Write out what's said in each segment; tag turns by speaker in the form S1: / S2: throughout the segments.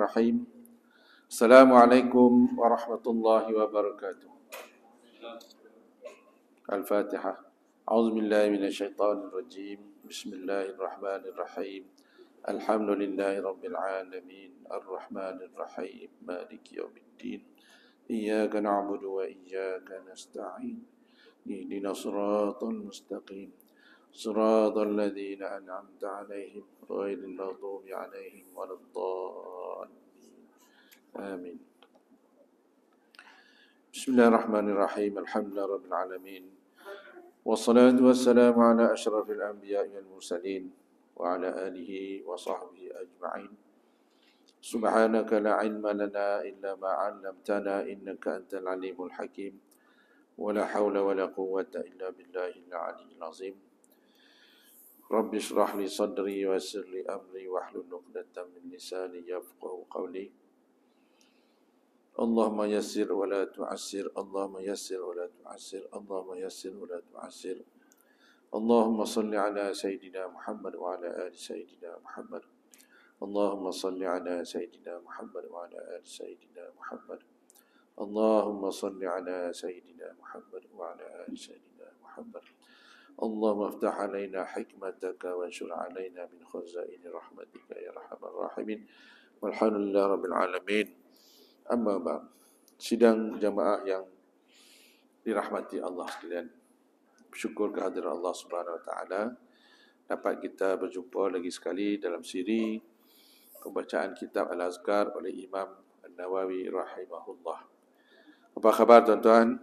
S1: الرحيم السلام عليكم ورحمة الله وبركاته الفاتحة أعوذ بالله من الشيطان الرجيم بسم الله الرحمن الرحيم الحمد لله رب العالمين الرحمن الرحيم مالك يوم الدين إياك نعبد وإياك نستعين اهدنا صراط المستقيم صراط الذين أنعمت عليهم غير المغضوب عليهم ولا الضالين آمين بسم الله الرحمن الرحيم الحمد لله رب العالمين والصلاة والسلام على أشرف الأنبياء والمرسلين وعلى آله وصحبه أجمعين سبحانك لا علم لنا إلا ما علمتنا إنك أنت العليم الحكيم ولا حول ولا قوة إلا بالله العلي العظيم رب اشرح لي صدري ويسر لي أمري واحلل عقدة من لساني يفقه قولي اللهم يسر ولا تعسر اللهم يسر ولا تعسر اللهم يسر ولا تعسر اللهم صل على سيدنا محمد وعلى آل سيدنا محمد اللهم صل على سيدنا محمد وعلى آل سيدنا محمد اللهم صل على سيدنا محمد وعلى آل سيدنا محمد Allah افتح علينا حكمتك وانشر علينا من خزائن رحمتك يا ارحم rahman والحمد Walhamdulillah Rabbil alamin. اما بعد sidang jamaah yang dirahmati Allah sekalian bersyukur kehadiran Allah Subhanahu wa taala dapat kita berjumpa lagi sekali dalam siri pembacaan kitab Al-Azkar oleh Imam An-Nawawi rahimahullah. Apa khabar tuan-tuan?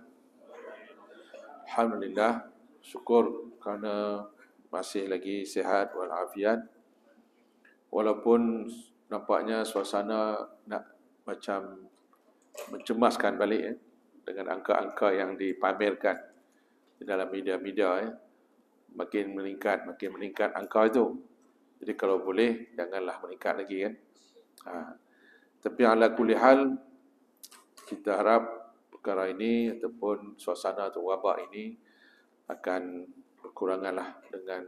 S1: Alhamdulillah, syukur kerana masih lagi sihat walafiat. Walaupun nampaknya suasana nak macam mencemaskan balik eh, dengan angka-angka yang dipamerkan di dalam media-media eh, makin meningkat, makin meningkat angka itu. Jadi kalau boleh janganlah meningkat lagi kan. Ha. Tapi ala hal kita harap perkara ini ataupun suasana atau wabak ini akan berkuranganlah dengan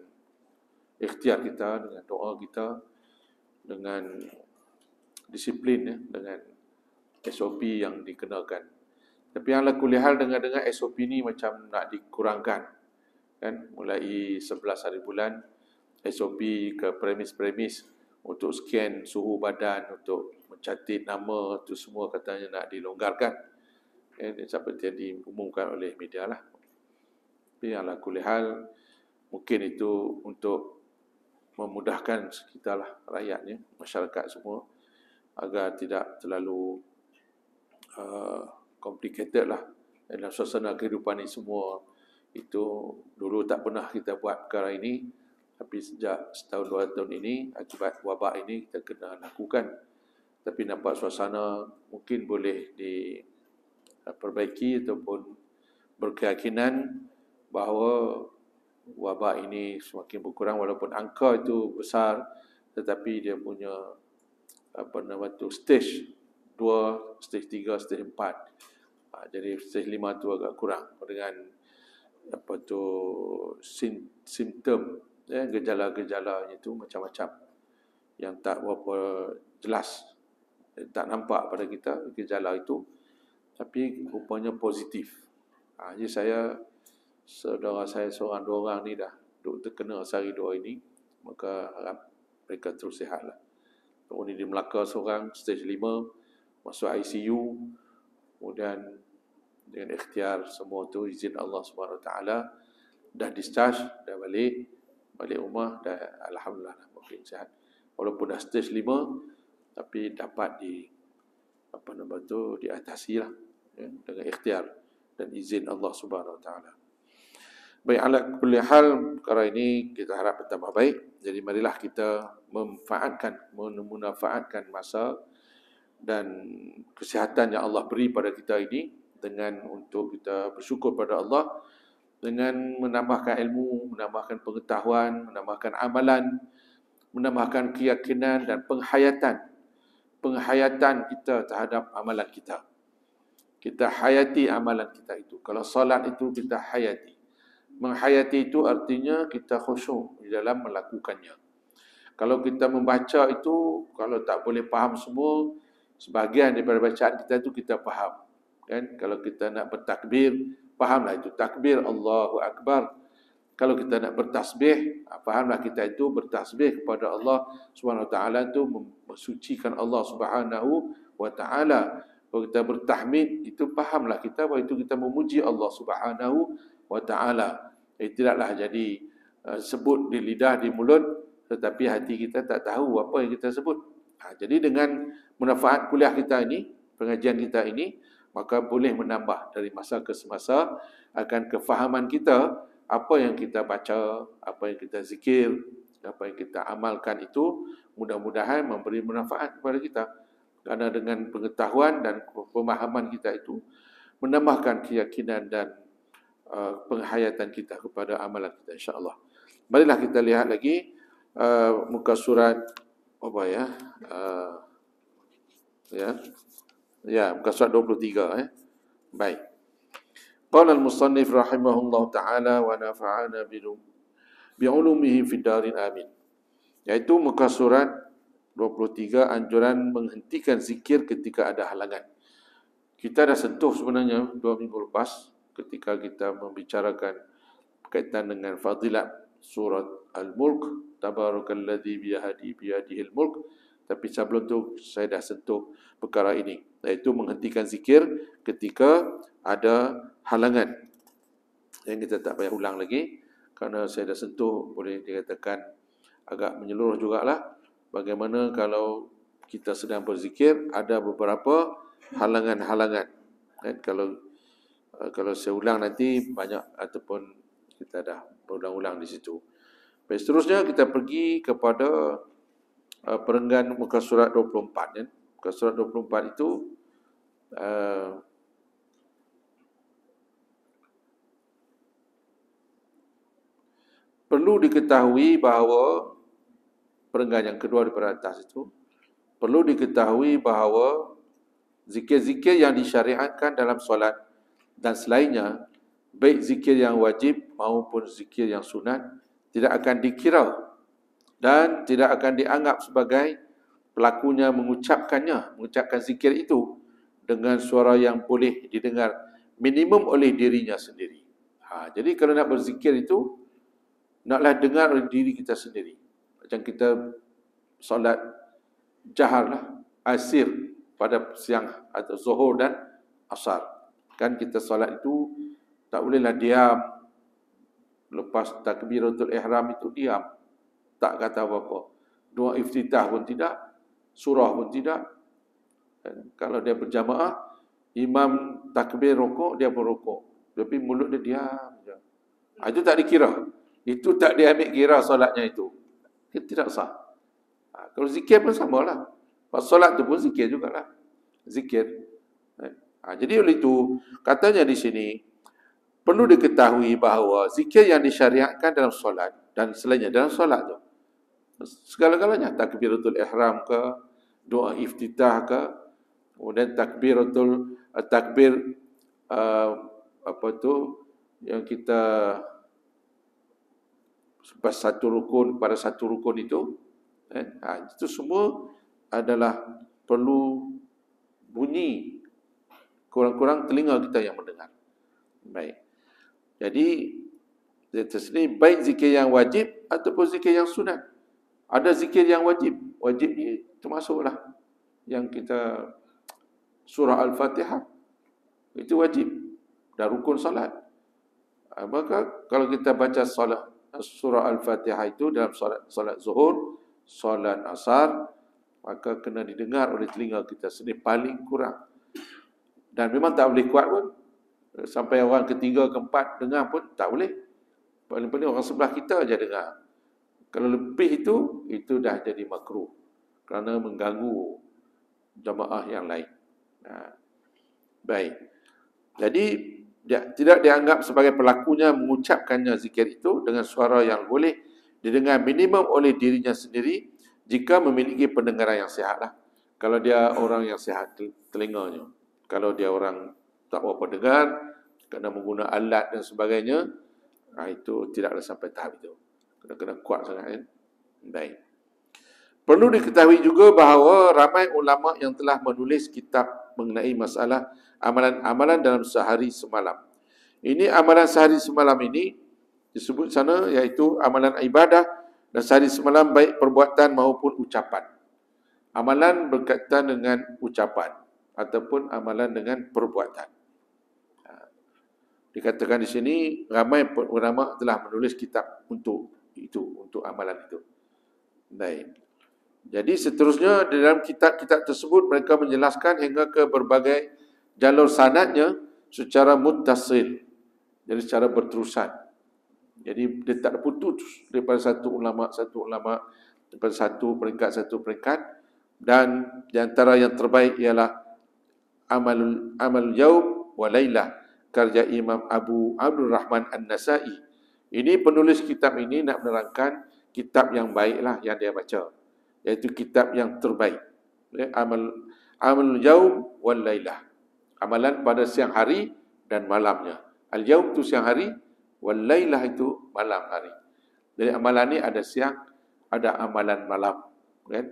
S1: ikhtiar kita, dengan doa kita, dengan disiplin, ya, dengan SOP yang dikenakan. Tapi yang laku lihal dengan dengan SOP ni macam nak dikurangkan. Kan? Mulai 11 hari bulan, SOP ke premis-premis untuk scan suhu badan, untuk mencatat nama, itu semua katanya nak dilonggarkan. Kan? Seperti yang diumumkan oleh media lah, tapi ala kuli hal mungkin itu untuk memudahkan kita lah rakyatnya, masyarakat semua agar tidak terlalu uh, complicated lah dalam suasana kehidupan ini semua itu dulu tak pernah kita buat perkara ini tapi sejak setahun dua tahun ini akibat wabak ini kita kena lakukan tapi nampak suasana mungkin boleh diperbaiki uh, ataupun berkeyakinan bahawa wabak ini semakin berkurang walaupun angka itu besar tetapi dia punya apa nama tu stage 2, stage 3, stage 4. Ha, jadi stage 5 tu agak kurang dengan apa tu sim, simptom ya, gejala-gejala itu macam-macam yang tak berapa jelas eh, tak nampak pada kita gejala itu tapi rupanya positif. Ha, jadi saya saudara saya seorang dua orang ni dah doktor kena sehari dua ini maka harap mereka terus sihat lah. Tahun ni di Melaka seorang stage 5 masuk ICU kemudian dengan ikhtiar semua tu izin Allah SWT dah discharge dah balik balik rumah dah Alhamdulillah mungkin sihat walaupun dah stage 5 tapi dapat di apa nama tu diatasi lah ya, dengan ikhtiar dan izin Allah Subhanahu Wa Taala. Baiklah kuliah hal perkara ini kita harap bertambah baik. Jadi marilah kita memanfaatkan memanfaatkan masa dan kesihatan yang Allah beri pada kita ini dengan untuk kita bersyukur pada Allah dengan menambahkan ilmu, menambahkan pengetahuan, menambahkan amalan, menambahkan keyakinan dan penghayatan. Penghayatan kita terhadap amalan kita. Kita hayati amalan kita itu. Kalau solat itu kita hayati menghayati itu artinya kita khusyuk di dalam melakukannya. Kalau kita membaca itu, kalau tak boleh faham semua, sebahagian daripada bacaan kita itu kita faham. Kan? Kalau kita nak bertakbir, fahamlah itu. Takbir Allahu Akbar. Kalau kita nak bertasbih, fahamlah kita itu bertasbih kepada Allah SWT itu mensucikan Allah Subhanahu SWT. Kalau kita bertahmid, itu fahamlah kita bahawa itu kita memuji Allah Subhanahu SWT. Eh, tidaklah jadi uh, sebut di lidah, di mulut tetapi hati kita tak tahu apa yang kita sebut. Ha, jadi dengan manfaat kuliah kita ini, pengajian kita ini, maka boleh menambah dari masa ke semasa akan kefahaman kita apa yang kita baca, apa yang kita zikir, apa yang kita amalkan itu mudah-mudahan memberi manfaat kepada kita. Karena dengan pengetahuan dan pemahaman kita itu menambahkan keyakinan dan Uh, penghayatan kita kepada amalan kita insyaallah. Marilah kita lihat lagi uh, muka surat apa ya? Uh, ya. Ya, muka surat 23 eh. Baik. Qala al-musannif rahimahullahu taala wa nafa'ana bilum bi'ulumihi fid amin. Yaitu muka surat 23 anjuran menghentikan zikir ketika ada halangan. Kita dah sentuh sebenarnya dua minggu lepas ketika kita membicarakan berkaitan dengan fadilat surat Al-Mulk Tabarakalladhi biyahadi al mulk tapi sebelum itu saya dah sentuh perkara ini iaitu menghentikan zikir ketika ada halangan yang kita tak payah ulang lagi kerana saya dah sentuh boleh dikatakan agak menyeluruh juga lah. bagaimana kalau kita sedang berzikir ada beberapa halangan-halangan kan kalau Ah, kalau saya ulang nanti banyak ataupun kita dah berulang-ulang di situ. Baik, seterusnya kita pergi kepada uh, perenggan muka surat 24. Ya. Muka surat 24 itu uh, perlu diketahui bahawa perenggan yang kedua di atas itu perlu diketahui bahawa zikir-zikir yang disyariatkan dalam solat dan selainnya, baik zikir yang wajib maupun zikir yang sunat, tidak akan dikira dan tidak akan dianggap sebagai pelakunya mengucapkannya, mengucapkan zikir itu dengan suara yang boleh didengar minimum oleh dirinya sendiri. Ha, jadi kalau nak berzikir itu, naklah dengar oleh diri kita sendiri. Macam kita solat jahar lah, asir pada siang atau zuhur dan asar. Kan kita solat itu tak bolehlah diam. Lepas takbiratul ihram itu diam. Tak kata apa-apa. Dua iftitah pun tidak. Surah pun tidak. Dan kalau dia berjamaah, imam takbir rokok, dia pun rokok. Tapi mulut dia diam. Ha, itu tak dikira. Itu tak diambil kira solatnya itu. Itu tidak sah. Ha, kalau zikir pun sama lah. Pas solat tu pun zikir jugalah. Zikir. Ha, jadi oleh itu, katanya di sini, perlu diketahui bahawa zikir yang disyariatkan dalam solat dan selainnya dalam solat tu, segala-galanya, takbiratul ihram ke, doa iftitah ke, kemudian takbiratul, uh, takbir, uh, apa tu, yang kita sebab satu rukun pada satu rukun itu eh, ha, itu semua adalah perlu bunyi kurang-kurang telinga kita yang mendengar. Baik. Jadi dia tersendiri baik zikir yang wajib ataupun zikir yang sunat. Ada zikir yang wajib. Wajib ni termasuklah yang kita surah Al-Fatihah. Itu wajib. Dan rukun salat. Ah, maka kalau kita baca salat surah Al-Fatihah itu dalam salat, salat zuhur, salat asar, maka kena didengar oleh telinga kita sendiri paling kurang dan memang tak boleh kuat pun eh, sampai orang ketiga keempat dengar pun tak boleh paling-paling orang sebelah kita aja dengar kalau lebih itu itu dah jadi makruh kerana mengganggu jamaah yang lain nah. Ha. baik jadi dia, tidak dianggap sebagai pelakunya mengucapkannya zikir itu dengan suara yang boleh didengar minimum oleh dirinya sendiri jika memiliki pendengaran yang sihatlah kalau dia orang yang sihat telinganya kalau dia orang tak berapa dengar kena menggunakan alat dan sebagainya ha, itu tidaklah sampai tahap itu kena kena kuat sangat kan baik perlu diketahui juga bahawa ramai ulama yang telah menulis kitab mengenai masalah amalan-amalan dalam sehari semalam ini amalan sehari semalam ini disebut sana iaitu amalan ibadah dan sehari semalam baik perbuatan maupun ucapan. Amalan berkaitan dengan ucapan ataupun amalan dengan perbuatan. Ha. Dikatakan di sini, ramai ulama telah menulis kitab untuk itu, untuk amalan itu. Baik. Jadi seterusnya, di dalam kitab-kitab tersebut, mereka menjelaskan hingga ke berbagai jalur sanatnya secara mutasir, Jadi secara berterusan. Jadi dia tak putus daripada satu ulama, satu ulama, daripada satu peringkat, satu peringkat. Dan di antara yang terbaik ialah amalul amal jauh, walailah, laila karya Imam Abu Abdul Rahman An-Nasai. Ini penulis kitab ini nak menerangkan kitab yang baiklah yang dia baca. Iaitu kitab yang terbaik. Ya, amal amal jauh, walailah, Amalan pada siang hari dan malamnya. Al jauh itu siang hari, walailah itu malam hari. Jadi amalan ini ada siang, ada amalan malam. Kan?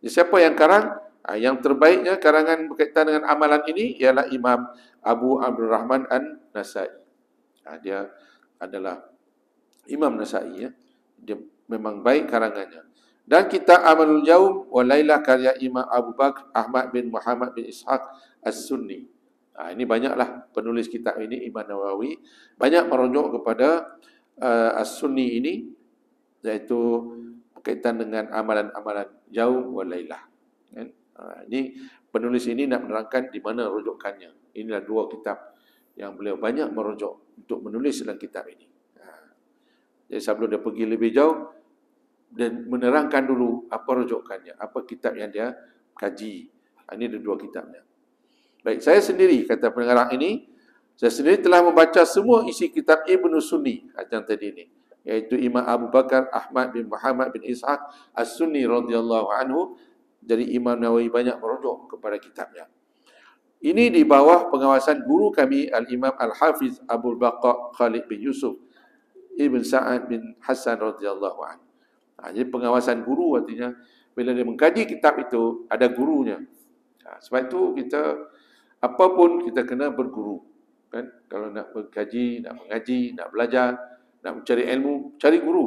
S1: Jadi siapa yang karang? Ha, yang terbaiknya karangan berkaitan dengan amalan ini ialah Imam Abu Abdul Rahman An-Nasai. Ha, dia adalah Imam Nasai. Ya. Dia memang baik karangannya. Dan kita Amalul Jaum Walailah karya Imam Abu Bakar Ahmad bin Muhammad bin Ishaq As-Sunni. Ha, ini banyaklah penulis kitab ini, Imam Nawawi. Banyak merujuk kepada uh, As-Sunni ini iaitu berkaitan dengan amalan-amalan Jaum Walailah. Lailah. Kan? Ini ha, penulis ini nak menerangkan di mana rujukannya. Inilah dua kitab yang beliau banyak merujuk untuk menulis dalam kitab ini. Ha. Jadi sebelum dia pergi lebih jauh, dia menerangkan dulu apa rujukannya, apa kitab yang dia kaji. Ha, ini ada dua kitabnya. Baik, saya sendiri, kata pengarang ini, saya sendiri telah membaca semua isi kitab Ibn Sunni, yang tadi ini. Iaitu Imam Abu Bakar Ahmad bin Muhammad bin Ishaq As-Sunni radhiyallahu anhu jadi Imam Nawawi banyak merujuk kepada kitabnya. Ini di bawah pengawasan guru kami Al-Imam Al-Hafiz Abu Baqa Khalid bin Yusuf Ibn Sa'ad bin Hassan radhiyallahu an. Ha, jadi pengawasan guru artinya bila dia mengkaji kitab itu ada gurunya. Ha, sebab itu kita apapun kita kena berguru. Kan? Kalau nak mengkaji, nak mengaji, nak belajar, nak mencari ilmu, cari guru.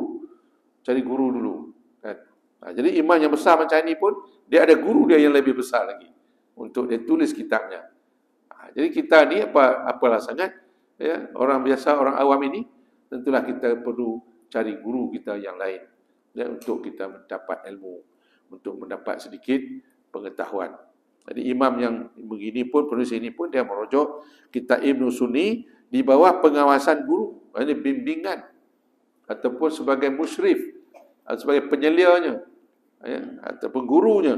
S1: Cari guru dulu. Kan? Ha, jadi iman yang besar macam ini pun dia ada guru dia yang lebih besar lagi untuk dia tulis kitabnya. Ha, jadi kita ni apa apalah sangat ya orang biasa orang awam ini tentulah kita perlu cari guru kita yang lain ya untuk kita mendapat ilmu untuk mendapat sedikit pengetahuan. Jadi imam yang begini pun penulis ini pun dia merujuk kita Ibnu Sunni di bawah pengawasan guru, ini bimbingan ataupun sebagai musyrif ha, sebagai penyelianya ya, ataupun gurunya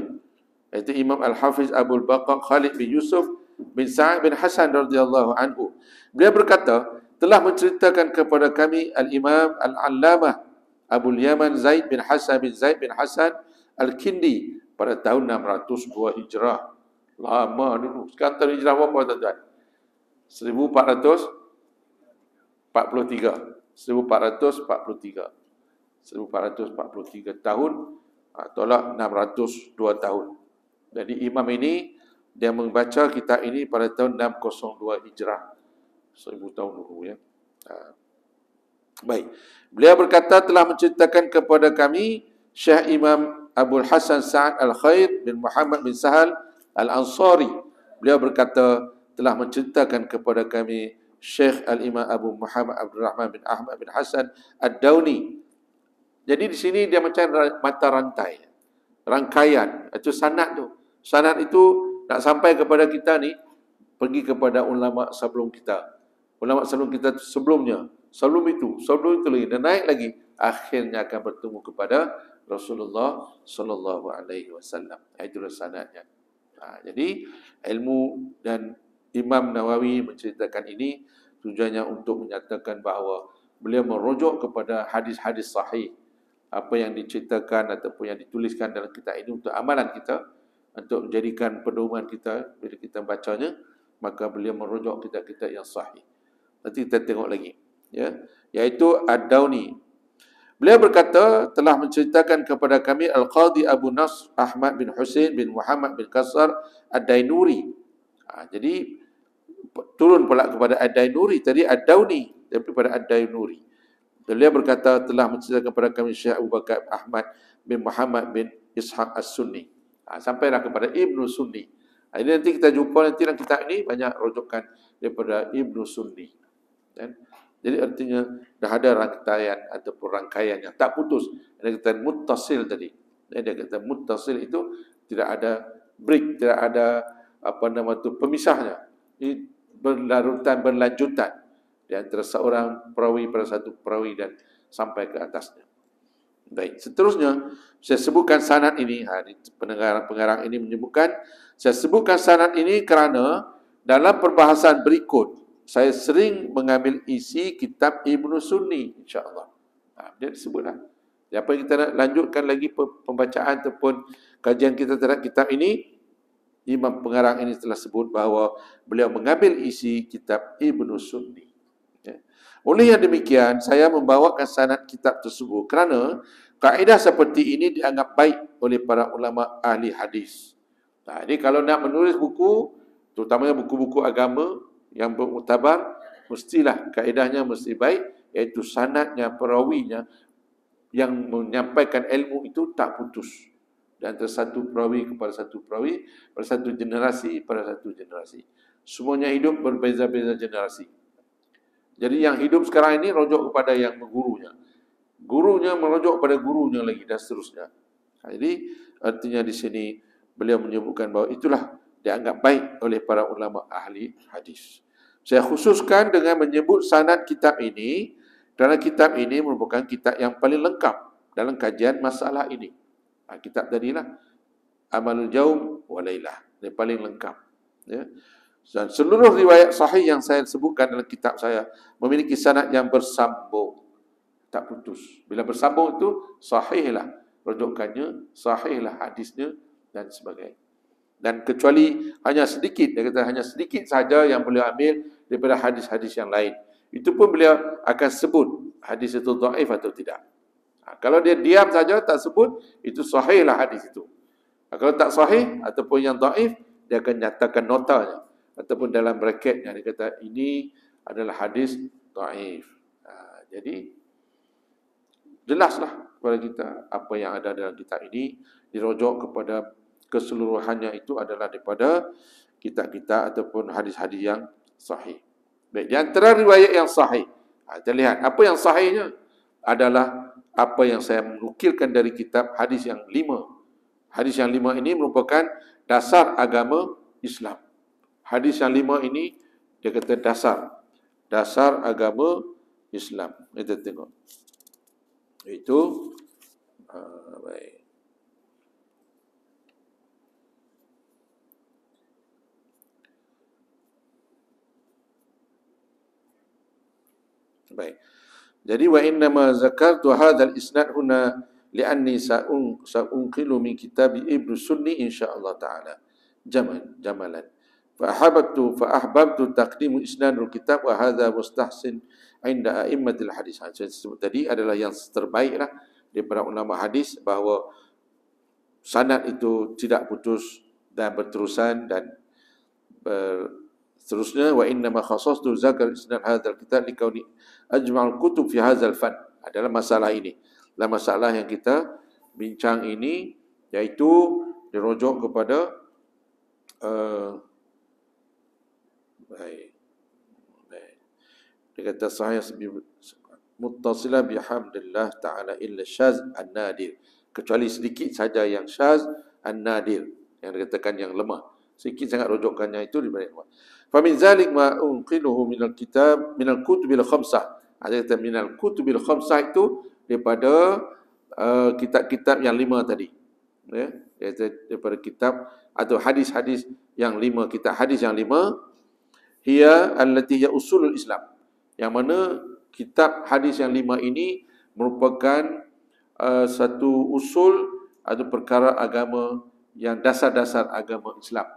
S1: iaitu Imam Al-Hafiz Abdul Baqa Khalid bin Yusuf bin Sa'ad bin Hasan radhiyallahu anhu. Beliau berkata, telah menceritakan kepada kami Al-Imam Al-Allamah Abu Yaman Zaid bin Hasan bin Zaid bin Hasan Al-Kindi pada tahun 602 Hijrah. Lama dulu. Sekarang tahun Hijrah berapa tuan-tuan? 1443. 1443. 1443 tahun Ha, tolak 602 tahun. Jadi imam ini dia membaca kita ini pada tahun 602 Hijrah. 1000 tahun dulu ya. Ha. Baik. Beliau berkata telah menceritakan kepada kami Syekh Imam Abu Hasan Sa'ad Al-Khair bin Muhammad bin Sahal Al-Ansari. Beliau berkata telah menceritakan kepada kami Syekh Al-Imam Abu Muhammad Abdul Rahman bin Ahmad bin Hasan Ad-Dauni jadi di sini dia macam mata rantai. Rangkaian. Itu sanat tu. Sanat itu nak sampai kepada kita ni, pergi kepada ulama sebelum kita. Ulama sebelum kita sebelumnya. Sebelum itu. Sebelum itu lagi. Dan naik lagi. Akhirnya akan bertemu kepada Rasulullah Sallallahu Alaihi Wasallam. Itu sanatnya. Ha, jadi ilmu dan Imam Nawawi menceritakan ini tujuannya untuk menyatakan bahawa beliau merujuk kepada hadis-hadis sahih apa yang diceritakan ataupun yang dituliskan dalam kitab ini untuk amalan kita untuk menjadikan pedoman kita bila kita bacanya maka beliau merujuk kita kita yang sahih nanti kita tengok lagi ya iaitu ad-dauni beliau berkata telah menceritakan kepada kami al-qadi Abu Nasr Ahmad bin Hussein bin Muhammad bin Kasar ad-dainuri ha, jadi turun pula kepada ad-dainuri tadi ad-dauni daripada ad-dainuri Beliau berkata telah menceritakan kepada kami Syekh Abu Bakar Ahmad bin Muhammad bin Ishaq As-Sunni. Ha, sampailah kepada Ibnu Sunni. Ha, ini nanti kita jumpa nanti dalam kitab ini banyak rujukan daripada Ibnu Sunni. Dan, jadi artinya dah ada rangkaian ataupun rangkaian yang tak putus. Dia kata mutasil tadi. Dan dia kata mutasil itu tidak ada break, tidak ada apa nama tu pemisahnya. Ini berlarutan, berlanjutan di antara seorang perawi pada satu perawi dan sampai ke atasnya. Baik, seterusnya saya sebutkan sanad ini, ha, pengarang-pengarang ini menyebutkan saya sebutkan sanad ini kerana dalam perbahasan berikut saya sering mengambil isi kitab Ibnu Sunni insya-Allah. Ha, dia disebutlah. Siapa kita nak lanjutkan lagi pembacaan ataupun kajian kita terhadap kitab ini? Imam pengarang ini telah sebut bahawa beliau mengambil isi kitab Ibnu Sunni. Oleh yang demikian, saya membawakan sanad kitab tersebut kerana kaedah seperti ini dianggap baik oleh para ulama ahli hadis. Nah, jadi kalau nak menulis buku, terutamanya buku-buku agama yang bermutabar, mestilah kaedahnya mesti baik, iaitu sanadnya, perawinya yang menyampaikan ilmu itu tak putus. Dan antara satu perawi kepada satu perawi, pada satu generasi, pada satu generasi. Semuanya hidup berbeza-beza generasi. Jadi yang hidup sekarang ini rojok kepada yang gurunya. Gurunya merojok pada gurunya lagi dan seterusnya. Ha, jadi artinya di sini beliau menyebutkan bahawa itulah dianggap baik oleh para ulama ahli hadis. Saya khususkan dengan menyebut sanad kitab ini kerana kitab ini merupakan kitab yang paling lengkap dalam kajian masalah ini. Ha, kitab tadilah Amalul Jaum wa Lailah. Ini paling lengkap. Ya. Dan seluruh riwayat sahih yang saya sebutkan dalam kitab saya memiliki sanad yang bersambung. Tak putus. Bila bersambung itu, sahihlah rujukannya, sahihlah hadisnya dan sebagainya. Dan kecuali hanya sedikit, dia kata hanya sedikit saja yang beliau ambil daripada hadis-hadis yang lain. Itu pun beliau akan sebut hadis itu da'if atau tidak. Ha, kalau dia diam saja, tak sebut, itu sahihlah hadis itu. Ha, kalau tak sahih ataupun yang da'if, dia akan nyatakan notanya ataupun dalam bracket dia kata ini adalah hadis taif. Ha, jadi jelaslah kepada kita apa yang ada dalam kitab ini dirujuk kepada keseluruhannya itu adalah daripada kitab-kitab ataupun hadis-hadis yang sahih. Baik, di antara riwayat yang sahih, ha, kita lihat apa yang sahihnya adalah apa yang saya menukilkan dari kitab hadis yang lima. Hadis yang lima ini merupakan dasar agama Islam. Hadis yang lima ini dia kata dasar dasar agama Islam. Kita tengok. Itu ah, baik. Baik. Jadi wa inna ma zakartu hadzal isnad huna anni sa'un sa'unqilu min kitab ibnu sunni insyaallah taala. Jamal jamalan. فأحببت فأحببت تقديم إسناد الكتاب وهذا mustahsin, عند أئمة الحديث هذا disebut tadi adalah yang terbaiklah lah daripada ulama hadis bahawa sanad itu tidak putus dan berterusan dan ber eh, seterusnya wa inna ma khassastu zakar isnad hadzal kitab likauni ajma'ul kutub fi hadzal fan adalah masalah ini lah masalah yang kita bincang ini iaitu dirujuk kepada uh, baik baik dia kata saya muttasilah bihamdillah ta'ala illa syaz an-nadir kecuali sedikit saja yang syaz an-nadir yang dikatakan yang lemah sedikit sangat rojokannya itu di baik fa min zalik ma unqiluhu min kitab minal al-kutub al-khamsah ada kata minal al-kutub al-khamsah itu daripada uh, kitab-kitab yang lima tadi ya daripada kitab atau hadis-hadis yang lima kitab hadis yang lima ia allati ya usulul Islam. Yang mana kitab hadis yang lima ini merupakan uh, satu usul atau perkara agama yang dasar-dasar agama Islam.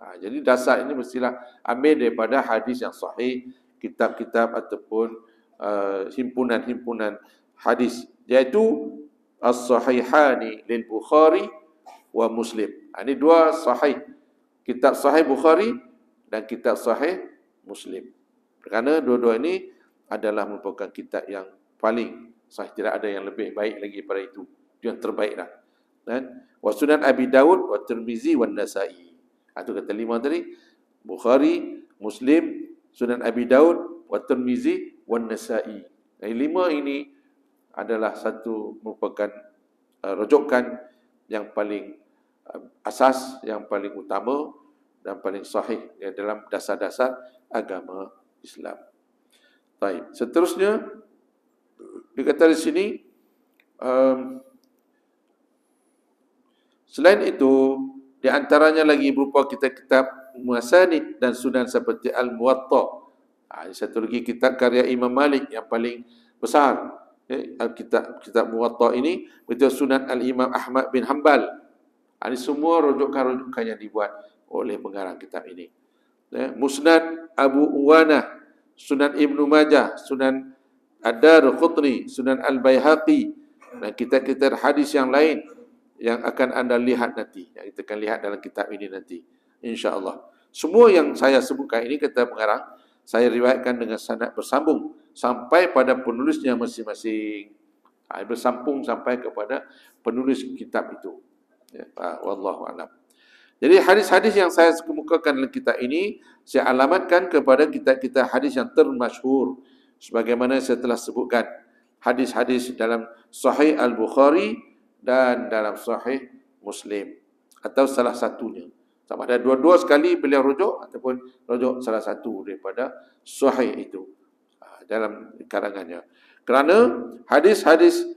S1: Ha, jadi dasar ini mestilah ambil daripada hadis yang sahih, kitab-kitab ataupun uh, himpunan-himpunan hadis iaitu as-sahihani lil Bukhari wa Muslim. Ha, ini dua sahih. Kitab sahih Bukhari dan kitab sahih Muslim. Kerana dua-dua ini adalah merupakan kitab yang paling sahih. Tidak ada yang lebih baik lagi pada itu. Yang terbaiklah. dah. Dan wa sunan Abi Dawud wa Tirmizi wa Nasa'i. Itu ha, kata lima tadi. Bukhari, Muslim, Sunan Abi Dawud wa Tirmizi wa Nasa'i. Yang lima ini adalah satu merupakan uh, rujukan yang paling uh, asas, yang paling utama dan paling sahih ya, dalam dasar-dasar agama Islam. Baik, seterusnya dikata di sini um, selain itu di antaranya lagi berupa kitab-kitab Muasanid dan Sunan seperti Al-Muwatta. Ha, satu lagi kitab karya Imam Malik yang paling besar. Ya, Al-Kitab kitab Muwatta ini berita Sunan Al-Imam Ahmad bin Hanbal. Ha, ini semua rujukan-rujukan yang dibuat oleh pengarang kitab ini. Ya, Musnad Abu Uwana, Sunan Ibnu Majah, Sunan Ad-Dar Qutni, Sunan Al-Bayhaqi dan kitab-kitab hadis yang lain yang akan anda lihat nanti. Yang kita akan lihat dalam kitab ini nanti. InsyaAllah. Semua yang saya sebutkan ini kata pengarang, saya riwayatkan dengan sanad bersambung sampai pada penulisnya masing-masing. Ha, bersambung sampai kepada penulis kitab itu. Ya, ha, Wallahu'alam.
S2: Jadi hadis-hadis
S1: yang saya kemukakan dalam kitab ini, saya alamatkan kepada kitab-kitab hadis yang termasyhur sebagaimana saya telah sebutkan hadis-hadis dalam Sahih Al-Bukhari dan dalam Sahih Muslim atau salah satunya. Sama ada dua-dua sekali beliau rujuk ataupun rujuk salah satu daripada Sahih itu ah, dalam karangannya. Kerana hadis-hadis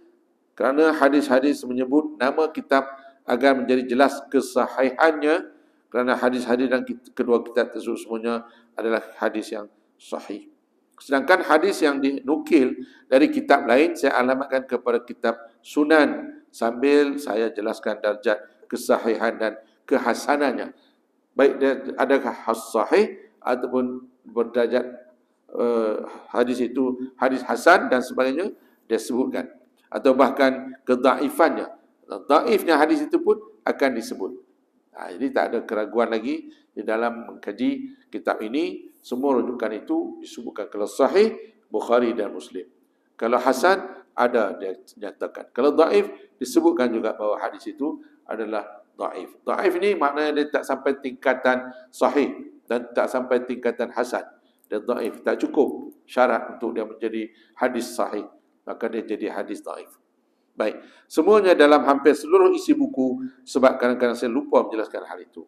S1: kerana hadis-hadis menyebut nama kitab agar menjadi jelas kesahihannya kerana hadis-hadis dan kedua kitab tersebut semuanya adalah hadis yang sahih. Sedangkan hadis yang dinukil dari kitab lain saya alamatkan kepada kitab Sunan sambil saya jelaskan darjat kesahihan dan kehasanannya. Baik dia adakah has sahih ataupun berdarjat uh, hadis itu hadis hasan dan sebagainya dia sebutkan atau bahkan kedaifannya daifnya hadis itu pun akan disebut. Ha, jadi tak ada keraguan lagi di dalam mengkaji kitab ini. Semua rujukan itu disebutkan kalau sahih, Bukhari dan Muslim. Kalau Hasan, ada dia nyatakan. Kalau daif, disebutkan juga bahawa hadis itu adalah daif. Daif ini maknanya dia tak sampai tingkatan sahih dan tak sampai tingkatan Hasan. Dia daif, tak cukup syarat untuk dia menjadi hadis sahih. Maka dia jadi hadis daif. Baik, semuanya dalam hampir seluruh isi buku sebab kadang-kadang saya lupa menjelaskan hal itu.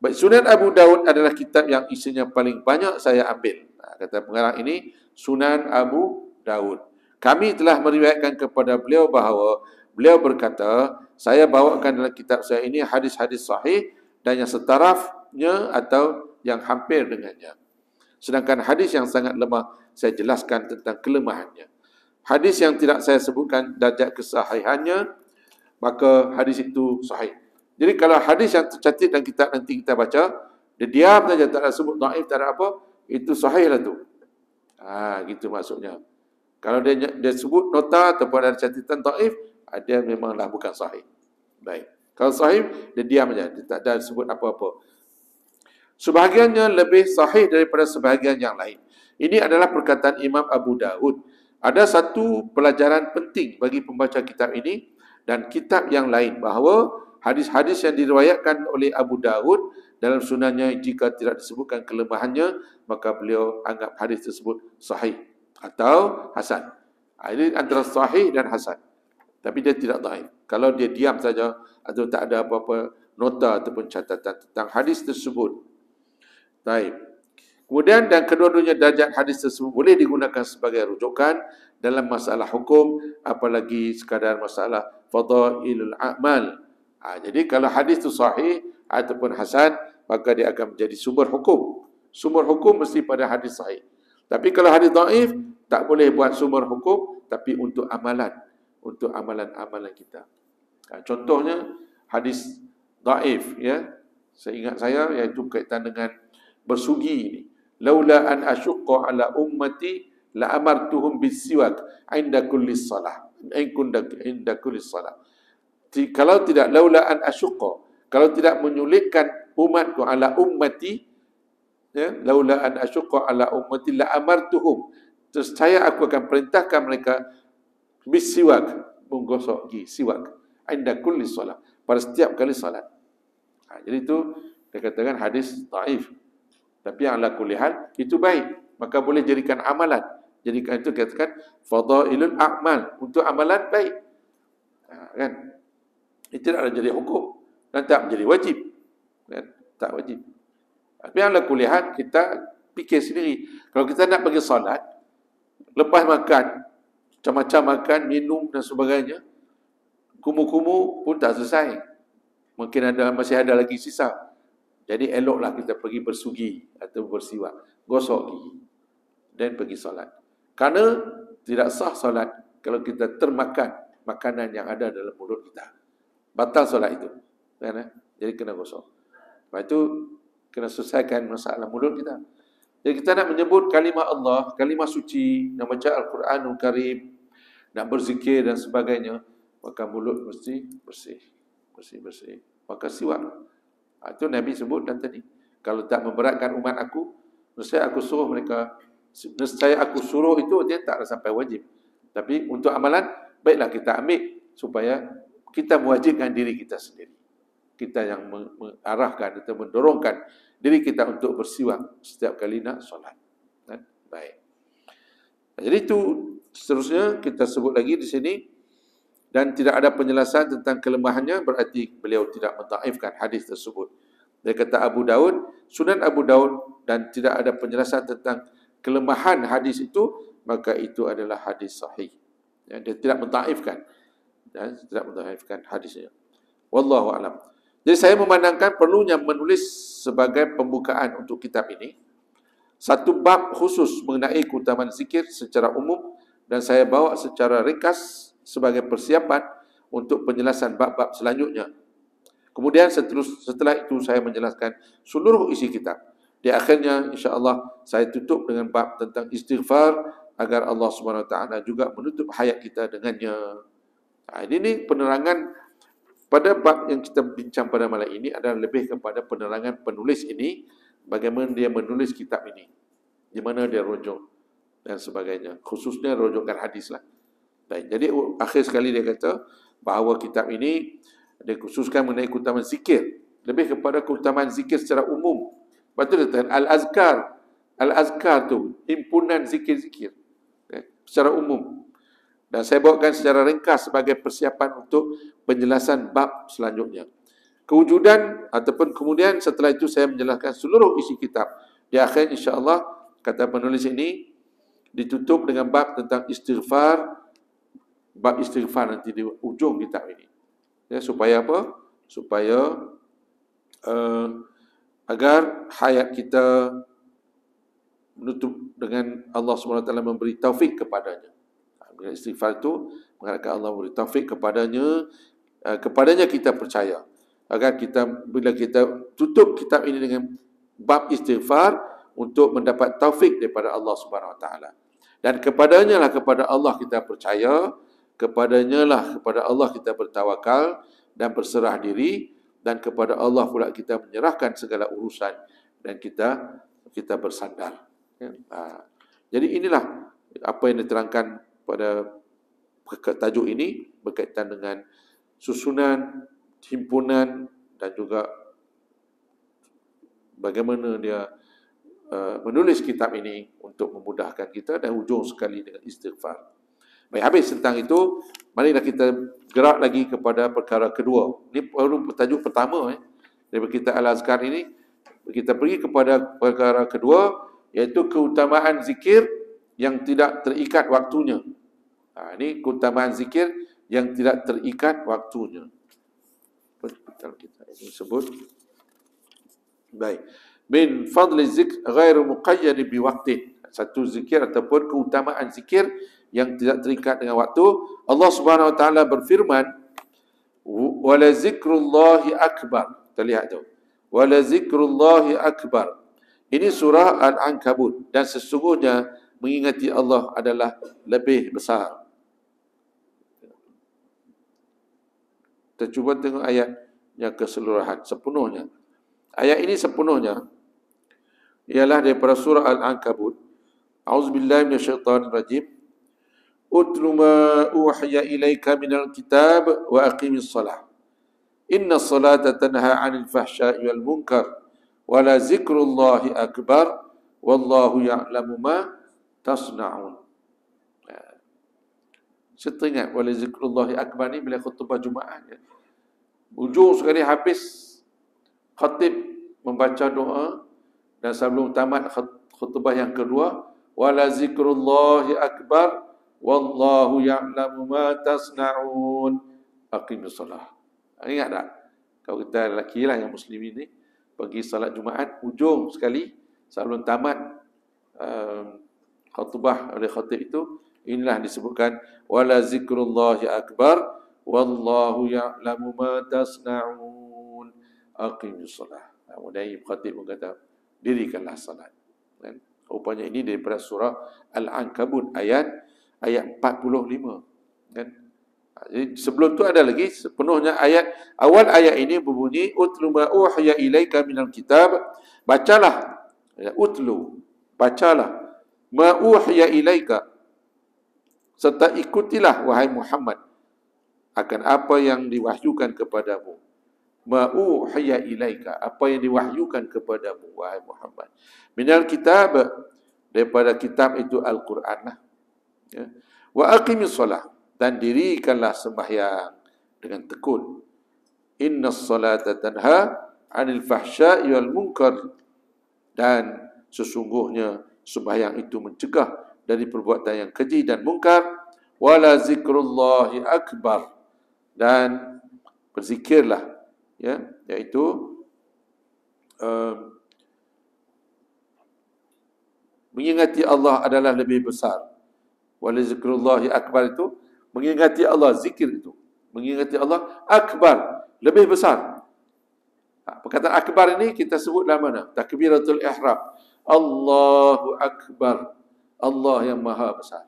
S1: Baik, Sunan Abu Daud adalah kitab yang isinya paling banyak saya ambil. Ha, kata pengarang ini, Sunan Abu Daud. Kami telah meriwayatkan kepada beliau bahawa beliau berkata, saya bawakan dalam kitab saya ini hadis-hadis sahih dan yang setarafnya atau yang hampir dengannya. Sedangkan hadis yang sangat lemah, saya jelaskan tentang kelemahannya hadis yang tidak saya sebutkan darjat kesahihannya maka hadis itu sahih jadi kalau hadis yang tercatat dan kita nanti kita baca dia diam saja tak ada sebut daif tak ada apa itu sahih lah tu ha, gitu maksudnya kalau dia dia sebut nota atau ada catatan daif ah, dia memanglah bukan sahih baik kalau sahih dia diam saja dia tak ada sebut apa-apa sebahagiannya lebih sahih daripada sebahagian yang lain ini adalah perkataan Imam Abu Daud. Ada satu pelajaran penting bagi pembaca kitab ini dan kitab yang lain bahawa hadis-hadis yang diriwayatkan oleh Abu Dawud dalam sunannya jika tidak disebutkan kelemahannya maka beliau anggap hadis tersebut sahih atau hasan. Ah, ini antara sahih dan hasan. Tapi dia tidak daif. Kalau dia diam saja atau tak ada apa-apa nota ataupun catatan tentang hadis tersebut. Baik. Kemudian dan kedua-duanya darjat hadis tersebut boleh digunakan sebagai rujukan dalam masalah hukum apalagi sekadar masalah fadailul a'mal. Ha, jadi kalau hadis itu sahih ataupun hasan maka dia akan menjadi sumber hukum. Sumber hukum mesti pada hadis sahih. Tapi kalau hadis daif tak boleh buat sumber hukum tapi untuk amalan untuk amalan-amalan kita. Ha, contohnya hadis daif ya. Saya ingat saya iaitu kaitan dengan bersugi ini laula an asyqa ala ummati la amartuhum bisiwak inda kulli salah in kunta inda kulli salah kalau tidak laula an asyqa kalau tidak menyulitkan umatku ala ummati ya laula an asyqa ala ummati la amartuhum saya aku akan perintahkan mereka bisiwak menggosok gigi siwak inda kulli salah pada setiap kali salat ha, jadi itu dikatakan hadis taif tapi yang Allah kulihat itu baik. Maka boleh jadikan amalan. Jadikan itu katakan fadailul a'mal. Untuk amalan baik. Ha, kan? Itu tidak jadi hukum. Dan tak menjadi wajib. Kan? Tak wajib. Tapi yang ala kulihat kita fikir sendiri. Kalau kita nak pergi salat, lepas makan, macam-macam makan, minum dan sebagainya, kumu-kumu pun tak selesai. Mungkin ada masih ada lagi sisa. Jadi eloklah kita pergi bersugi atau bersiwak, Gosok gigi. Dan pergi solat. Karena tidak sah solat kalau kita termakan makanan yang ada dalam mulut kita. Batal solat itu. Kan, eh? Jadi kena gosok. Lepas itu kena selesaikan masalah mulut kita. Jadi kita nak menyebut kalimah Allah, kalimah suci, nak baca Al-Quranul Karim, nak berzikir dan sebagainya, maka mulut mesti bersih. Bersih-bersih. Maka siwak. Itu ha, Nabi sebut dan tadi. Kalau tak memberatkan umat aku, mesti aku suruh mereka, mesti aku suruh itu, dia tak sampai wajib. Tapi untuk amalan, baiklah kita ambil supaya kita mewajibkan diri kita sendiri. Kita yang mengarahkan atau mendorongkan diri kita untuk bersiwak setiap kali nak solat. Ha, baik. Jadi itu seterusnya kita sebut lagi di sini dan tidak ada penjelasan tentang kelemahannya berarti beliau tidak mentaifkan hadis tersebut. Dia kata Abu Daud, Sunan Abu Daud dan tidak ada penjelasan tentang kelemahan hadis itu maka itu adalah hadis sahih. Ya, dia tidak mentaifkan dan ya, tidak mentaifkan hadisnya. Wallahu alam. Jadi saya memandangkan perlunya menulis sebagai pembukaan untuk kitab ini satu bab khusus mengenai kutaman zikir secara umum dan saya bawa secara ringkas sebagai persiapan untuk penjelasan bab-bab selanjutnya. Kemudian seterus setelah itu saya menjelaskan seluruh isi kitab. Di akhirnya insya-Allah saya tutup dengan bab tentang istighfar agar Allah Subhanahu taala juga menutup hayat kita dengannya. Nah, ha, ini, ini penerangan pada bab yang kita bincang pada malam ini adalah lebih kepada penerangan penulis ini bagaimana dia menulis kitab ini. Di mana dia rujuk dan sebagainya. Khususnya rujukan hadislah. Baik, jadi akhir sekali dia kata bahawa kitab ini dia khususkan mengenai keutamaan zikir. Lebih kepada keutamaan zikir secara umum. Lepas tu dia Al-Azkar. Al-Azkar tu, himpunan zikir-zikir. Okay? Ya, secara umum. Dan saya bawakan secara ringkas sebagai persiapan untuk penjelasan bab selanjutnya. Kewujudan ataupun kemudian setelah itu saya menjelaskan seluruh isi kitab. Di akhir insyaAllah kata penulis ini ditutup dengan bab tentang istighfar bab istighfar nanti di ujung kitab ini. Ya, supaya apa? Supaya uh, agar hayat kita menutup dengan Allah SWT memberi taufik kepadanya. Dengan ha, istighfar itu, mengharapkan Allah memberi taufik kepadanya, uh, kepadanya kita percaya. Agar kita, bila kita tutup kitab ini dengan bab istighfar, untuk mendapat taufik daripada Allah Subhanahu Wa Taala. Dan kepadanya lah kepada Allah kita percaya, kepadanya lah kepada Allah kita bertawakal dan berserah diri dan kepada Allah pula kita menyerahkan segala urusan dan kita kita bersandar. Ya. Jadi inilah apa yang diterangkan pada tajuk ini berkaitan dengan susunan, himpunan dan juga bagaimana dia uh, menulis kitab ini untuk memudahkan kita dan hujung sekali dengan istighfar. Baik, habis tentang itu, marilah kita gerak lagi kepada perkara kedua. Ini baru tajuk pertama eh, daripada kita al-azkar ini. Kita pergi kepada perkara kedua, iaitu keutamaan zikir yang tidak terikat waktunya. Ha, ini keutamaan zikir yang tidak terikat waktunya. Kalau kita ini sebut. Baik. Min fadli zikr ghairu muqayyad bi waqtin. Satu zikir ataupun keutamaan zikir yang tidak terikat dengan waktu Allah Subhanahu Wa Taala berfirman wala zikrullahi akbar kita lihat tu wala zikrullahi akbar ini surah al-ankabut dan sesungguhnya mengingati Allah adalah lebih besar kita cuba tengok ayatnya keseluruhan sepenuhnya ayat ini sepenuhnya ialah daripada surah al-ankabut auzubillahi minasyaitanir rajim utlu ma uhiya ilaika minal kitab wa aqimis salah. Inna salata tanha anil fahsyai wal munkar wa la zikrullahi akbar wallahu ya'lamu ma tasna'un. Saya teringat wala zikrullahi akbar ni bila khutbah Jumaat. Ya. Ujung sekali habis khatib membaca doa dan sebelum tamat khutbah yang kedua wala zikrullahi akbar Wallahu ya'lamu ma tasna'un. Aqim salah. Ha, ingat tak? Kalau kita lelaki lah yang muslim ini, pergi salat Jumaat, ujung sekali, sebelum tamat, um, khutbah oleh khutib itu, inilah disebutkan, wala Zikrullah akbar, wallahu ya'lamu ma tasna'un. Aqim salah. Kemudian ha, Ibn Khatib berkata, dirikanlah salat. Dan rupanya ini daripada surah Al-Ankabut ayat ayat 45 kan jadi sebelum tu ada lagi sepenuhnya ayat awal ayat ini berbunyi utlu ma uhya ilaika minal kitab bacalah ya, utlu bacalah ma uhya ilaika serta ikutilah wahai Muhammad akan apa yang diwahyukan kepadamu ma uhya ilaika apa yang diwahyukan kepadamu wahai Muhammad minal kitab daripada kitab itu al ya. wa aqimi solah dan dirikanlah sembahyang dengan tekun inna solata tanha anil fahsya'i wal munkar dan sesungguhnya sembahyang itu mencegah dari perbuatan yang keji dan mungkar wala zikrullahi akbar dan berzikirlah ya iaitu um, mengingati Allah adalah lebih besar walizikrullahi akbar itu mengingati Allah zikir itu mengingati Allah akbar lebih besar ha, perkataan akbar ini kita sebut dalam mana takbiratul ihram Allahu akbar Allah yang maha besar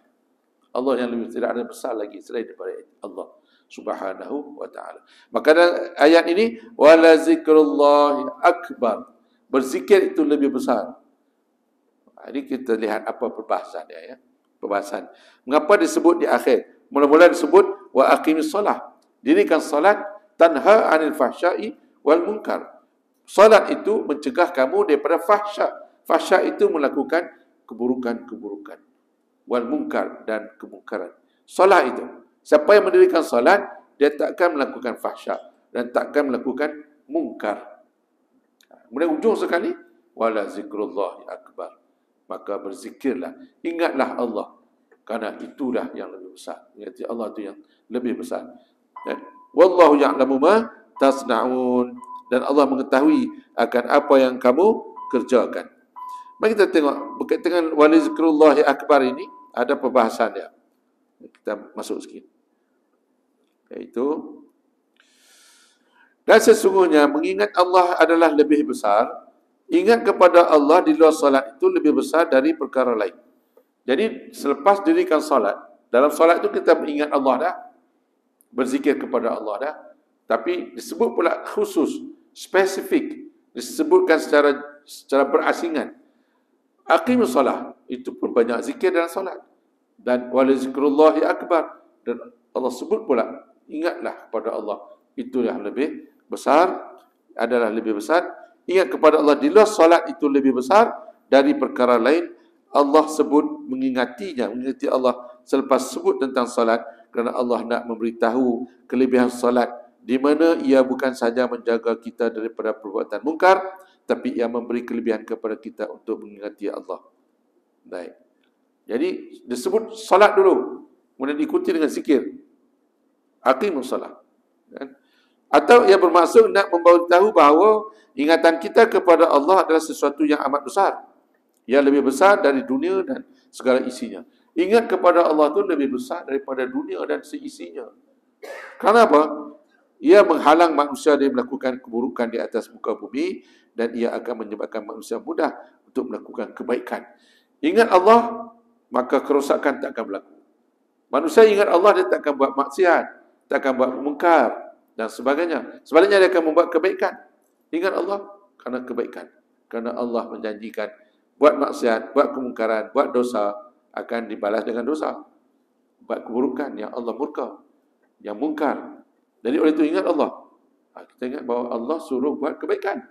S1: Allah yang lebih tidak ada besar lagi selain daripada Allah subhanahu wa taala maka ayat ini walizikrullahi akbar berzikir itu lebih besar ha, Ini kita lihat apa perbahasan dia ya pembahasan. Mengapa disebut di akhir? Mula-mula disebut wa aqimis solah. Dirikan solat tanha anil fahsyai wal munkar. Solat itu mencegah kamu daripada fahsyah. Fahsyah itu melakukan keburukan-keburukan. Wal munkar dan kemungkaran. Solat itu. Siapa yang mendirikan solat, dia takkan melakukan fahsyah dan takkan melakukan munkar. Kemudian ujung sekali, wala zikrullahi akbar maka berzikirlah ingatlah Allah kerana itulah yang lebih besar iaitu ya, Allah itu yang lebih besar ya. wallahu ya'lamu ma tasnaun dan Allah mengetahui akan apa yang kamu kerjakan mari kita tengok berkaitan dengan walizkurullahi akbar ini ada perbahasan dia kita masuk sikit iaitu dan sesungguhnya mengingat Allah adalah lebih besar ingat kepada Allah di luar solat itu lebih besar dari perkara lain. Jadi selepas dirikan solat, dalam solat itu kita mengingat Allah dah, berzikir kepada Allah dah. Tapi disebut pula khusus, spesifik, disebutkan secara secara berasingan. Aqimus solah, itu pun banyak zikir dalam solat. Dan wala zikrullahi akbar. Dan Allah sebut pula, ingatlah kepada Allah. Itu yang lebih besar, adalah lebih besar ingat kepada Allah di luar solat itu lebih besar dari perkara lain Allah sebut mengingatinya mengingati Allah selepas sebut tentang solat kerana Allah nak memberitahu kelebihan solat di mana ia bukan saja menjaga kita daripada perbuatan mungkar tapi ia memberi kelebihan kepada kita untuk mengingati Allah baik jadi disebut solat dulu kemudian diikuti dengan zikir aqimus solat kan ya? Atau ia bermaksud nak membawa tahu bahawa ingatan kita kepada Allah adalah sesuatu yang amat besar. yang lebih besar dari dunia dan segala isinya. Ingat kepada Allah itu lebih besar daripada dunia dan seisinya. Kenapa? Ia menghalang manusia dari melakukan keburukan di atas muka bumi dan ia akan menyebabkan manusia mudah untuk melakukan kebaikan. Ingat Allah, maka kerosakan tak akan berlaku. Manusia ingat Allah, dia tak akan buat maksiat, tak akan buat mengkar, dan sebagainya. Sebaliknya dia akan membuat kebaikan. Ingat Allah kerana kebaikan. Kerana Allah menjanjikan buat maksiat, buat kemungkaran, buat dosa akan dibalas dengan dosa. Buat keburukan yang Allah murka, yang mungkar. Jadi oleh itu ingat Allah. Ha, kita ingat bahawa Allah suruh buat kebaikan.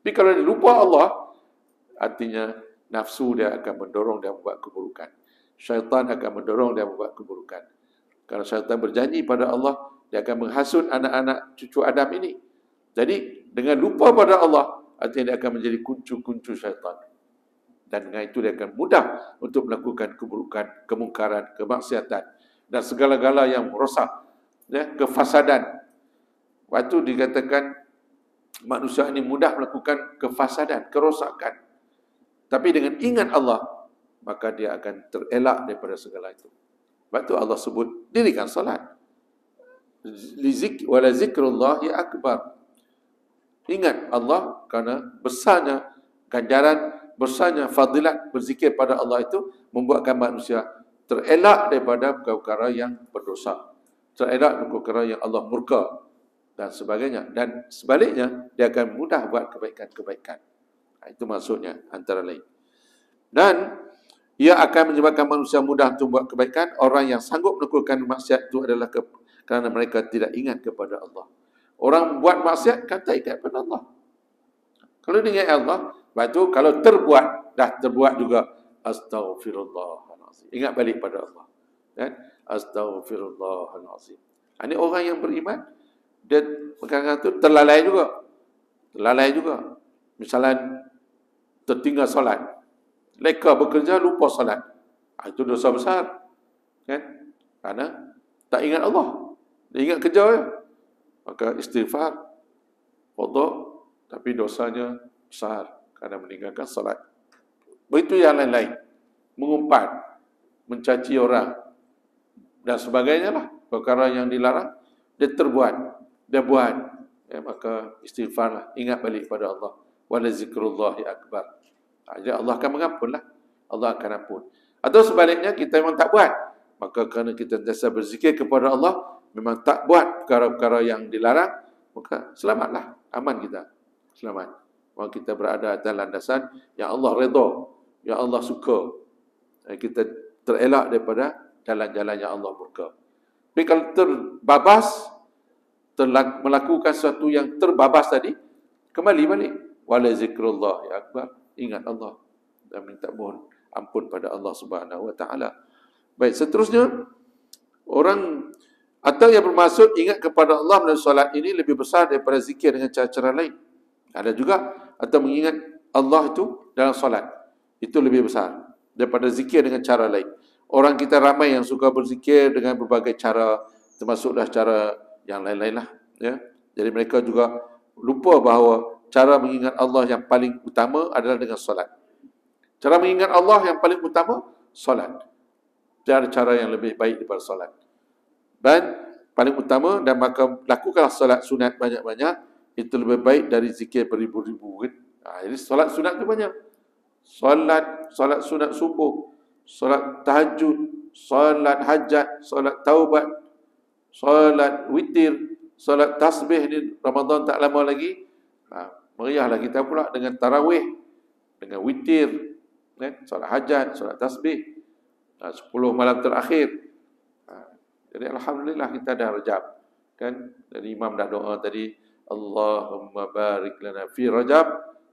S1: Tapi kalau dia lupa Allah, artinya nafsu dia akan mendorong dia buat keburukan. Syaitan akan mendorong dia buat keburukan. Kerana syaitan berjanji pada Allah, dia akan menghasut anak-anak cucu Adam ini. Jadi dengan lupa pada Allah, artinya dia akan menjadi kuncu-kuncu syaitan. Dan dengan itu dia akan mudah untuk melakukan keburukan, kemungkaran, kemaksiatan dan segala-gala yang rosak, ya, kefasadan. Waktu dikatakan manusia ini mudah melakukan kefasadan, kerosakan. Tapi dengan ingat Allah, maka dia akan terelak daripada segala itu. Waktu Allah sebut, dirikan salat lizik wala zikrullahi akbar ingat Allah karena besarnya ganjaran besarnya fadilah berzikir pada Allah itu membuatkan manusia terelak daripada perkara yang berdosa terelak daripada perkara yang Allah murka dan sebagainya dan sebaliknya dia akan mudah buat kebaikan-kebaikan ha, itu maksudnya antara lain dan ia akan menyebabkan manusia mudah untuk buat kebaikan. Orang yang sanggup melakukan maksiat itu adalah ke, kerana mereka tidak ingat kepada Allah. Orang buat maksiat kata ingat kepada Allah. Kalau dia ingat Allah, lepas tu kalau terbuat dah terbuat juga astagfirullahalazim. Ingat balik pada Allah. Kan? Astagfirullahalazim. Ini ha, orang yang beriman dia perkara tu terlalai juga. Terlalai juga. Misalnya tertinggal solat. Leka bekerja lupa solat. Ha, itu dosa besar. Kan? Karena tak ingat Allah. Dia ingat kerja ya. Eh? Maka istighfar. Kodok. Tapi dosanya besar. Kerana meninggalkan salat. Begitu yang lain-lain. Mengumpat. Mencaci orang. Dan sebagainya lah. Perkara yang dilarang. Dia terbuat. Dia buat. Ya, maka istighfar lah. Ingat balik kepada Allah. Walazikrullahi akbar. Ajak ha, Allah akan mengampun lah. Allah akan ampun. Atau sebaliknya kita memang tak buat. Maka kerana kita biasa berzikir kepada Allah, memang tak buat perkara-perkara yang dilarang, maka selamatlah. Aman kita. Selamat. Kalau kita berada atas landasan yang Allah redha, yang Allah suka. Eh, kita terelak daripada jalan-jalan yang Allah murka. Tapi kalau terbabas, terlak, melakukan sesuatu yang terbabas tadi, kembali balik. Walai zikrullah ya akbar. Ingat Allah dan minta mohon ampun pada Allah subhanahu wa ta'ala. Baik, seterusnya, orang atau yang bermaksud ingat kepada Allah melalui solat ini lebih besar daripada zikir dengan cara-cara lain. Ada juga atau mengingat Allah itu dalam solat. Itu lebih besar daripada zikir dengan cara lain. Orang kita ramai yang suka berzikir dengan berbagai cara termasuklah cara yang lain-lain lah. Ya? Jadi mereka juga lupa bahawa cara mengingat Allah yang paling utama adalah dengan solat. Cara mengingat Allah yang paling utama, solat. Tiada cara yang lebih baik daripada solat dan paling utama dan maka lakukanlah solat sunat banyak-banyak itu lebih baik dari zikir beribu-ribu kan? ha, jadi solat sunat tu banyak solat solat sunat subuh solat tahajud solat hajat solat taubat solat witir solat tasbih di Ramadan tak lama lagi ha, meriahlah kita pula dengan tarawih dengan witir kan? solat hajat solat tasbih ha, 10 malam terakhir jadi alhamdulillah kita dah Rajab. Kan? Dan imam dah doa tadi, Allahumma barik lana fi Rajab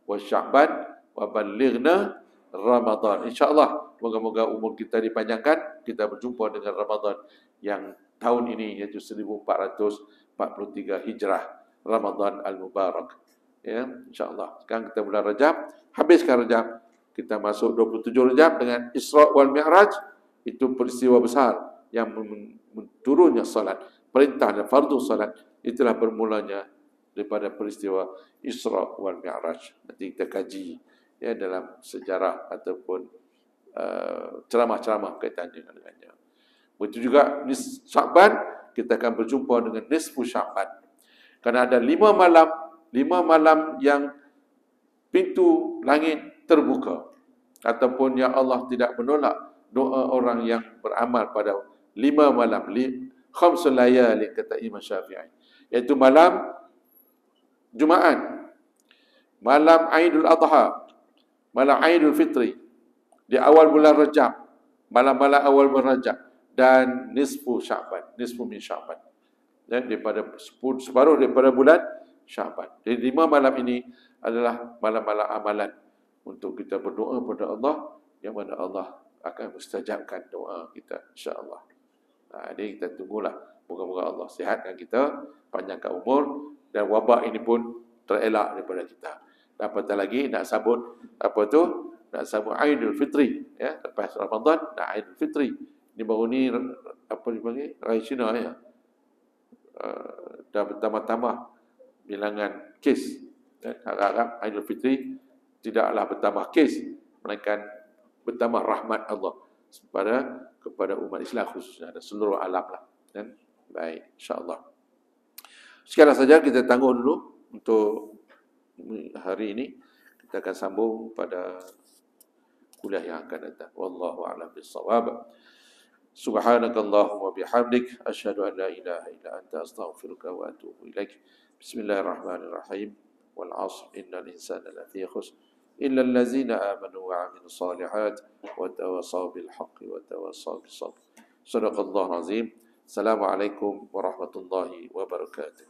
S1: wa Sya'ban wa ballighna Ramadan. Insya-Allah, moga-moga umur kita dipanjangkan, kita berjumpa dengan Ramadan yang tahun ini iaitu 1443 Hijrah, Ramadan al-Mubarak. Ya, insya-Allah. Sekarang kita bulan Rajab, habiskan Rajab, kita masuk 27 Rajab dengan Isra wal Mi'raj itu peristiwa besar yang menurunnya salat perintah dan fardu salat itulah bermulanya daripada peristiwa Isra wal Mi'raj nanti kita kaji ya dalam sejarah ataupun uh, ceramah-ceramah kaitan dengannya begitu juga di Syakban kita akan berjumpa dengan nisfu Syakban kerana ada lima malam lima malam yang pintu langit terbuka ataupun ya Allah tidak menolak doa orang yang beramal pada lima malam li khamsul layali kata Imam Syafi'i iaitu malam Jumaat malam Aidul Adha malam Aidul Fitri di awal bulan Rajab malam-malam awal bulan Rajab dan nisfu Syaban nisfu min Syaban ya, daripada separuh daripada bulan Syaban jadi lima malam ini adalah malam-malam amalan untuk kita berdoa kepada Allah yang mana Allah akan mustajabkan doa kita insya-Allah. Ha, jadi kita tunggulah. Moga-moga Allah sihatkan kita, panjangkan umur dan wabak ini pun terelak daripada kita. Dan apa lagi nak sabut apa tu? Nak sabut Aidil Fitri. Ya, lepas Ramadan nak Aidil Fitri. Ini baru ni apa dipanggil? Rai Cina ya. Uh, dah bertambah-tambah bilangan kes. Ya, harap-harap Aidil Fitri tidaklah bertambah kes melainkan bertambah rahmat Allah kepada kepada umat Islam khususnya dan seluruh alam lah. Dan baik, insyaAllah. Sekarang saja kita tangguh dulu untuk hari ini. Kita akan sambung pada kuliah yang akan datang. Wallahu a'lam bissawab. Subhanakallahumma bihamdik asyhadu an la ilaha illa anta astaghfiruka wa atubu ilaik. Bismillahirrahmanirrahim. Wal 'ashr innal insana lafii khusr. إلا الذين آمنوا وعملوا الصالحات وتواصوا بالحق وتواصوا بالصبر صدق الله العظيم السلام عليكم ورحمة الله وبركاته